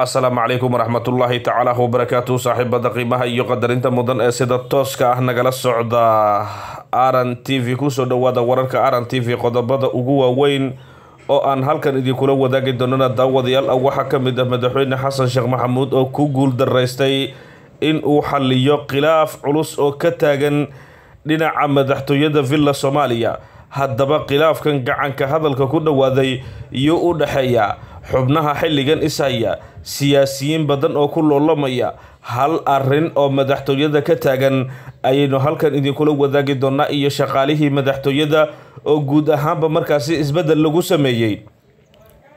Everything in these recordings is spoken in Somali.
asalaamu calaykum waraxmatullaahi tacaala wabarakaatu saaxiibada qiimaha iyo qadarinta mudan ee sida tooska ah nagala socda aran t v kusoo dhowaada wararka aran t v qodobada ugu waaweyn oo aan halkan idinkula wadaagi doonana daawadayaal ah waxaa ka mid ah madaxweyne xasan sheekh maxamuud oo ku guul daraystay in uu xalliyo khilaaf culus oo ka taagan dhinaca madaxtooyada villa soomaaliya haddaba khilaafkan gacanka hadalka ku dhowaaday iyuu u dhexeeya xubnaha xilligan isaya siyaasiyiin badan oo ku loolamaya hal arin oo madaxtooyada ka taagan ayaynu halkan idinkula wadaagi doonaa iyo shaqaalihii madaxtooyada oo guud ahaanba markaasi isbeddel lagu sameeyey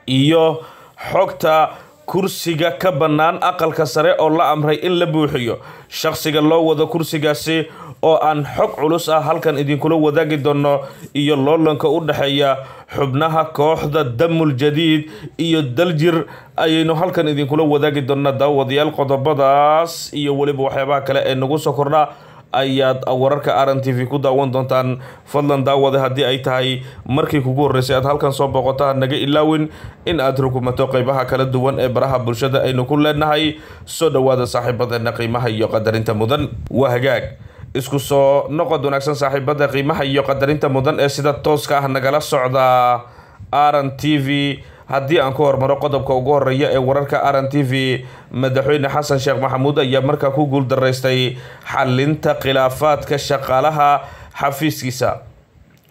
iyo xogta kursiga ka bannaan aqalka sare oo la amray in la buuxiyo shaqsiga loo wado kursigaasi oo aan xog culus ah halkan idinkula wadaagi doonno iyo loolanka u dhexeeya xubnaha kooxda damul jadiid iyo daljir ayaynu halkan idinkula wadaagi doonnaa daawadayaal qodobadaas iyo weliba waxyaabaha kale ee nagu soo kordhaa ayaad wararka r n t v ku daawan doontaan fadlan daawada haddii ay tahay markii kugu horreysay aad halkan soo booqota naga ilaawin in aad rukumato qaybaha kala duwan ee baraha bulshada aynu ku leenahay soo dhowaada saaxiibadeena qiimaha iyo qadarinta mudan waa hagaag isku soo noqod wanaagsan saaxiibada qiimaha iyo qadarinta mudan ee sida tooska ah nagala socda aran t v haddii aan ku hormaro qodobka ugu horeeya ee wararka aran t v madaxweyne xasan sheekh maxamuud ayaa markaa ku guul daraystay xalinta khilaafaadka shaqaalaha xafiiskiisa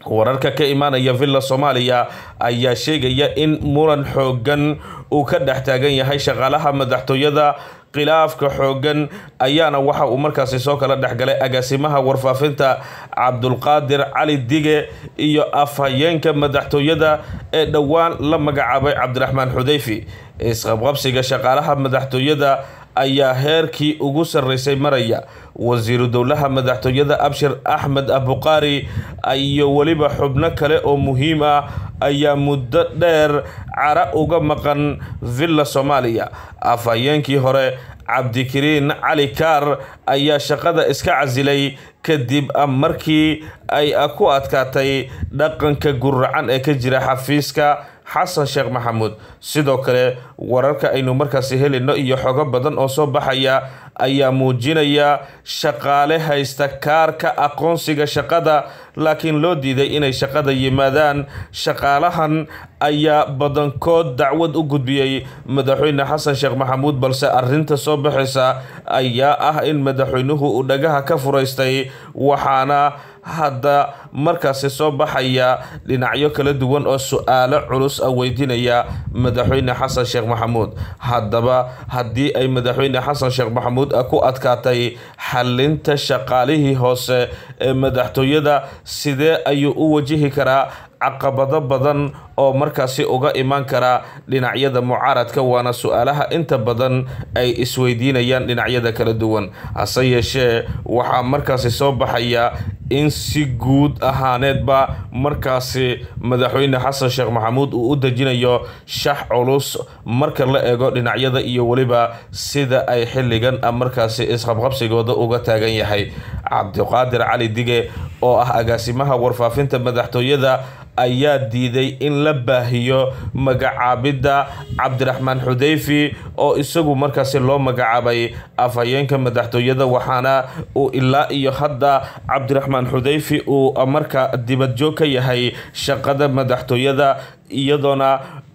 wararka ka imaanaya villa soomaaliya ayaa sheegaya in muran xooggan uu ka dhex taagan yahay shaqaalaha madaxtooyada khilaafka xooggan ayaana waxa uu markaasi soo kala dhexgalay agaasimaha warfaafinta cabdulqaadir cali dige iyo afhayeenka madaxtooyada ee dhowaan la magacaabay cabdiraxmaan xudayfi isqabqabsiga shaqaalaha madaxtooyada ayaa heerkii ugu sarreysay maraya wasiiru dowlaha madaxtooyada abshir axmed abuqaari iyo weliba xubno kale oo muhiim ah ayaa muddo dheer cara uga maqan villa soomaaliya afhayeenkii hore cabdikariin cali kaar ayaa shaqada iska casilay kadib ah markii ay ah ku adkaatay dhaqanka gurracan ee ka jira xafiiska xasan sheekh maxamuud sidoo kale wararka aynu markaasi helino iyo xogo badan oo soo baxaya ayaa muujinaya shaqaale haysta kaarka aqoonsiga shaqada laakiin loo diiday inay shaqada yimaadaan shaqaalahan ayaa badankood dacwad u gudbiyey madaxweyne xasan sheekh maxamuud balse arrinta soo baxaysa ayaa ah in madaxweynuhu uu dhagaha ka furaystay waxaana hadda markaasi soo baxaya dhinacyo kala duwan oo su-aalo culus a weydiinaya madaxweyne xasan sheekh maxamuud haddaba haddii ay madaxweyne xasan sheekh maxamuud ah ku adkaatay xalinta shaqaalihii hoose ee madaxtooyada sidee ayuu u wajihi karaa caqabado badan oo markaasi uga imaan kara dhinacyada mucaaradka waana su-aalaha inta badan ay isweydiinayaan dhinacyada kala duwan hase yeeshee waxaa markaasi soo baxaya in si guud ahaaneedba markaasi madaxweyne xasan sheekh maxamuud uu u dejinayo shax culus marka la eego dhinacyada iyo weliba sida ay xilligan ah markaasi isqabqabsigooda uga taagan yahay cabdiqaadir cali dige oo ah agaasimaha warfaafinta madaxtooyada ayaa diiday in la baahiyo magacaabidda cabdiraxmaan xudeyfi oo isagu markaasi loo magacaabay afhayeenka madaxtooyada waxaana uu ilaa iyo hadda cabdiraxmaan xudeyfi uu marka dibadjoog ka yahay shaqada madaxtooyada iyadoona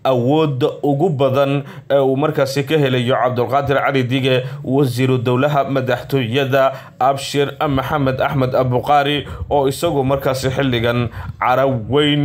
awoodda ugu badan ee uu markaasi ka helayo cabdulqaadir cali dige wasiiru dowlaha madaxtooyada abshir maxamed axmed abuqaari oo isagu markaasi xilligan caraweyn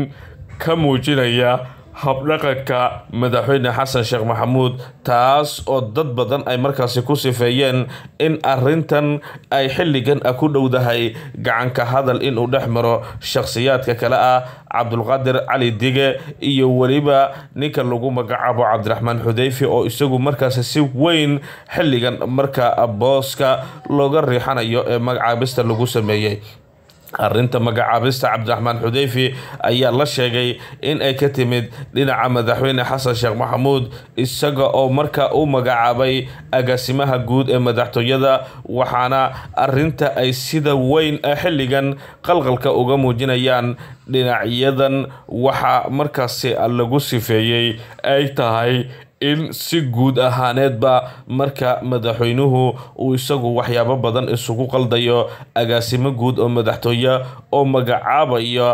ka muujinaya habdhaqanka madaxweyne xasan sheekh maxamuud taas oo dad badan ay markaasi ku sifeeyeen in arintan ay xilligan a ku dhowdahay gacanka hadal inuu dhex maro shakhsiyaadka kale ah cabdulqadir cali dige iyo weliba ninka lagu magacaabo cabdiraxmaan xudeyfi oo isagu markaasi si weyn xilligan marka booska looga riixanayo ee magacaabista lagu sameeyey arrinta magacaabista cabdiraxmaan xudeyfi ayaa la sheegay in ay ka timid dhinaca madaxweyne xasan sheekh maxamuud isaga oo marka u magacaabay agaasimaha guud ee madaxtooyada waxaana arinta ay sida weyn xilligan qalqalka uga muujinayaan dhinacyadan waxaa markaasi lagu sifeeyey ay tahay in si guud ahaaneedba marka madaxweynuhu uu isagu waxyaabo badan isugu qaldayo agaasimo guud oo madaxtooya oo magacaabaya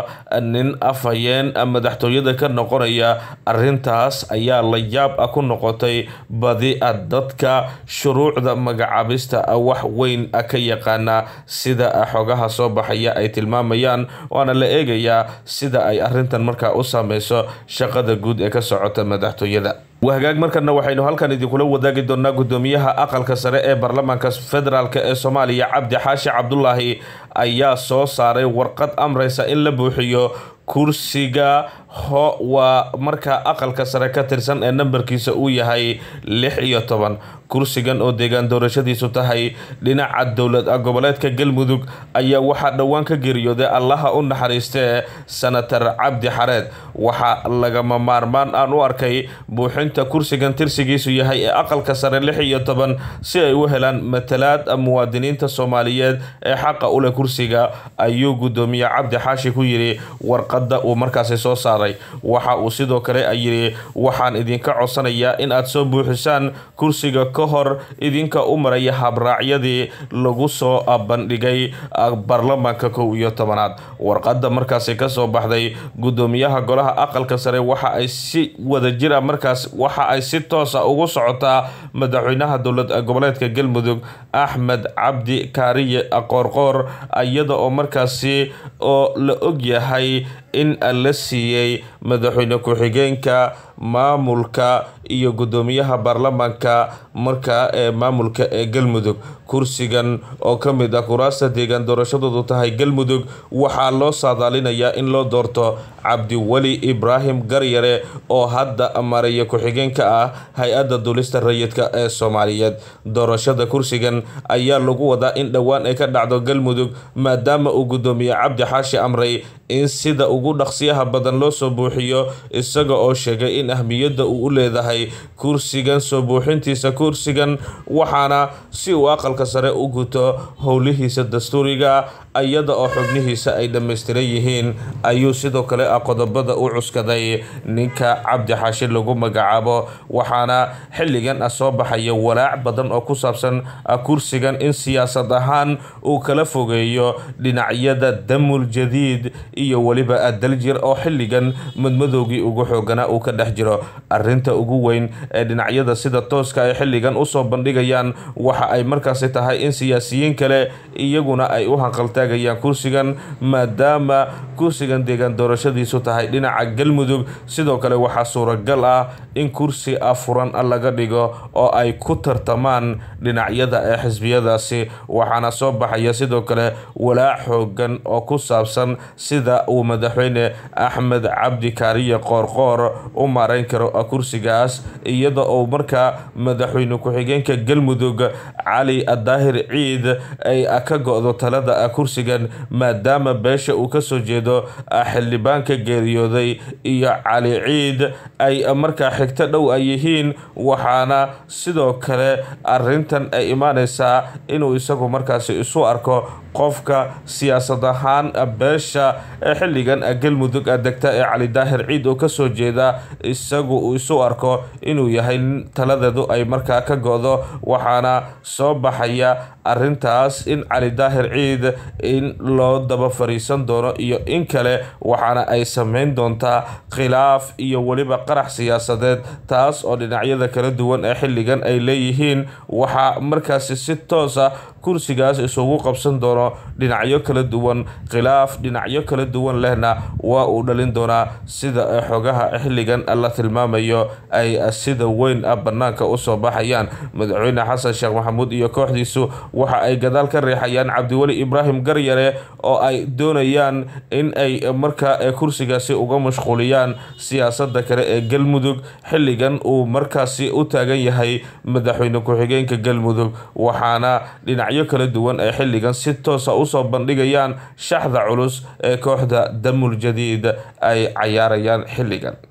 nin afhayeen ah madaxtooyada ka noqonaya arintaas ayaa la yaab ah ku noqotay badi a ah dadka shuruucda magacaabista ah wax weyn ka yaqaana sida xogaha soo baxaya ay tilmaamayaan waana la eegayaa sida ay arintan markaa u saameyso shaqada guud ee ka socota madaxtooyada wahagaag markana waxaynu halkan idinkula wadaagi doonaa guddoomiyaha aqalka sare ee baarlamaanka federaalk ee soomaaliya cabdi xaashi cabdulaahi ayaa soo saaray warqad amreysa in la buuxiyo kursiga ho waa marka aqalka sare ka tirsan ee nambarkiisa uu yahay lix iyo toban kursigan oo deegaan doorashadiisu tahay dhinaca dowlad goboleedka galmudug ayaa waxaa dhowaan ka geeriyooday allaha u naxariistee sanatar cabdi xareed waxaa lagama maarmaan aan u arkay buuxinta kursigan tirsigiisu yahay ee aqalka sare lix iyo toban si ay u helaan matalaad muwaadiniinta soomaaliyeed ee xaqa u leh kursiga ayuu guddoomiye cabdi xaashi ku yidhi warqadda uu markaasi soo saaray codsaday waxa uu sidoo kale yidhi waxaan idinka codsanayaa in aad soo buuxisaan kursiga ka hor idinka u maraya habraacyadii lagu soo bandhigay ah, baarlamaanka kow iyo tobanaad warqadda markaasi kasoo baxday gudoomiyaha golaha aqalka sare waxa ay si wadajira markaas waxa ay si toosa ah ugu socotaa madaxweynaha dowlad goboleedka galmudug axmed cabdi kaariye qoorqoor iyada oo markaasi oo la og yahay in la siiyey madaxweyne ku-xigeenka maamulka iyo gudoomiyaha baarlamaanka marka ee maamulka ee galmudug kursigan oo ka mid ah kuraasta deegaan doorashadoodu tahay galmudug waxaa loo saadaalinayaa in loo doorto cabdiweli ibraahim garyare oo hadda maraya ku-xigeenka ah hay-adda duulista rayidka ee soomaaliyeed doorashada kursigan ayaa lagu wadaa in dhowaan ay ka dhacdo galmudug maadaama uu guddoomiye cabdi xaashi amray in sida ugu dhaqsiyaha badan loo soo buuxiyo isaga oo sheegay in weyn ahmiyadda uu u leedahay kursigan soo buuxintiisa kursigan waxaana si uu aqalka sare u guto howlihiisa dastuuriga iyada oo xubnihiisa ay dhammaystiran yihiin ayuu sidoo kale ah qodobada u cuskaday ninka cabdi xaashi lagu magacaabo waxaana xilligan ah soo baxaya walaac badan oo ku saabsan ah, kursigan in siyaasad ahaan uu kala fogeeyo dhinacyada damul jadiid iyo weliba adaljir oo xilligan madmadowgii ugu xooganaa uu ka dhex jiro jiro arinta ugu weyn ee dhinacyada sida tooska ay xilligan u soo bandhigayaan waxa ay markaasi tahay in siyaasiyiin kale iyaguna ay u hanqaltaagayaan kursigan maadaama kursigan deegaan doorashadiisu tahay dhinaca galmudug sidoo kale waxaa suuragal ah in kursi afuran laga dhigo oo ay ku tartamaan dhinacyada ee xisbiyadaasi waxaana soo baxaya sidoo kale walaac xoogan oo ku saabsan sida uu madaxweyne axmed cabdi kaariye qoorqoor uma maarayn karo kursigaas iyada oo markaa madaxweyne ku-xigeenka galmudug cali adaahir ciid ay ka go-do talada kursigan maadaama beesha uu kasoo jeedo ah xildhibaanka geeriyooday iyo cali ciid ay markaa xigto dhow ay yihiin waxaana sidoo kale arintan ay imaaneysaa inuu isagu markaasi isu arko qofka siyaasad ahaan beesha xilligan galmudug degta ee cali daahir ciid oo kasoo jeeda isagu uu isu arko inuu yahay nin taladeedu ay markaa ka go-do waxaana soo baxaya arrintaas in cali daahir ciid in loo daba fariisan doono iyo in kale waxaana ay sameyn doontaa khilaaf iyo weliba qarax siyaasadeed taas oo dhinacyada kala duwan ee xilligan ay leeyihiin waxaa markaasi si toos ah kursigaas isugu qabsan doono dhinacyo kala duwan khilaaf dhinacyo kala duwan lehna waa uu dhalin doonaa sida xogaha xilligan la tilmaamayo ay sida weyn ah bannaanka usoo baxayaan madaxweyne xasan sheekh maxamuud iyo kooxdiisu waxa ay gadaal ka riixayaan cabdiweli ibraahim garyare oo ay doonayaan in ay marka kursigaasi uga mashquuliyaan siyaasadda kale ee galmudug xilligan uu markaasi u taagan yahay madaxweyne ku-xigeenka galmudug waxaana dhinac dhinacyo kala duwan ee xilligan si toosa ah usoo bandhigayaan shaxda culus ee kooxda damul jadiid ay cayaarayaan xilligan